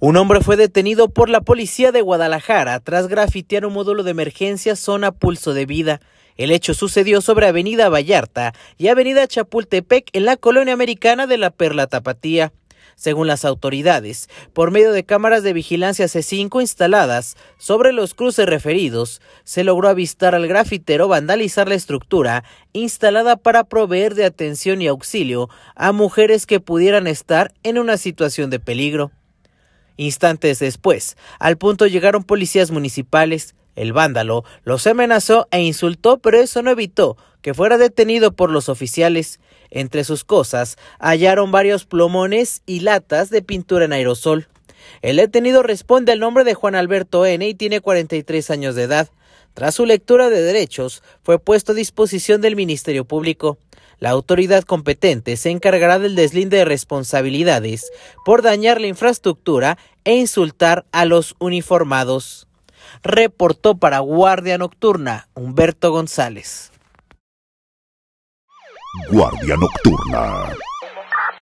Un hombre fue detenido por la policía de Guadalajara tras grafitear un módulo de emergencia zona pulso de vida. El hecho sucedió sobre Avenida Vallarta y Avenida Chapultepec en la colonia americana de la Perla Tapatía. Según las autoridades, por medio de cámaras de vigilancia C5 instaladas sobre los cruces referidos, se logró avistar al grafitero vandalizar la estructura instalada para proveer de atención y auxilio a mujeres que pudieran estar en una situación de peligro. Instantes después, al punto llegaron policías municipales, el vándalo los amenazó e insultó, pero eso no evitó que fuera detenido por los oficiales. Entre sus cosas hallaron varios plomones y latas de pintura en aerosol. El detenido responde al nombre de Juan Alberto N. y tiene 43 años de edad. Tras su lectura de derechos, fue puesto a disposición del Ministerio Público. La autoridad competente se encargará del deslinde de responsabilidades por dañar la infraestructura e insultar a los uniformados. Reportó para Guardia Nocturna Humberto González. Guardia Nocturna.